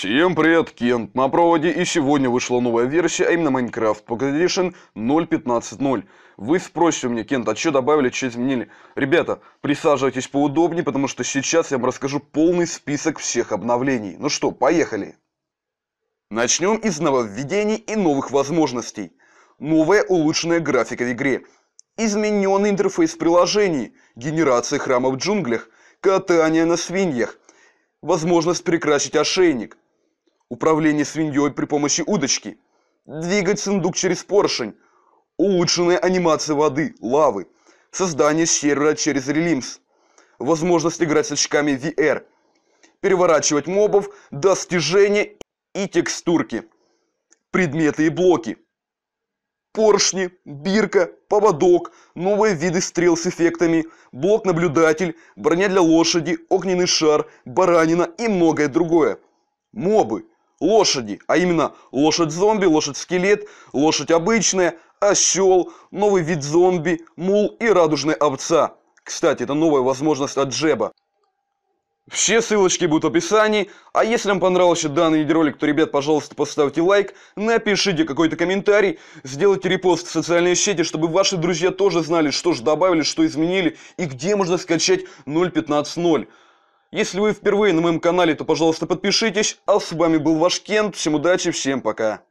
Всем привет, Кент на проводе, и сегодня вышла новая версия, а именно Minecraft Pocket Edition 0.15.0. Вы спросите у меня, Кент, а что добавили, что изменили? Ребята, присаживайтесь поудобнее, потому что сейчас я вам расскажу полный список всех обновлений. Ну что, поехали! Начнем из нововведений и новых возможностей. Новая улучшенная графика в игре. Измененный интерфейс приложений, генерация храма в джунглях, катание на свиньях, возможность перекрасить ошейник, управление свиньей при помощи удочки, двигать сундук через поршень, улучшенная анимация воды, лавы, создание сервера через релимс, возможность играть с очками VR, переворачивать мобов, достижения и текстурки, предметы и блоки, поршни, бирка, поводок, новые виды стрел с эффектами, блок-наблюдатель, броня для лошади, огненный шар, баранина и многое другое. Мобы, лошади, а именно лошадь-зомби, лошадь-скелет, лошадь обычная, осел, новый вид зомби, мул и радужная овца. Кстати, это новая возможность от Джеба. Все ссылочки будут в описании, а если вам понравился данный видеоролик, то, ребят, пожалуйста, поставьте лайк, напишите какой-то комментарий, сделайте репост в социальные сети, чтобы ваши друзья тоже знали, что же добавили, что изменили и где можно скачать 0.15.0. Если вы впервые на моем канале, то, пожалуйста, подпишитесь. А с вами был ваш Кент. Всем удачи, всем пока.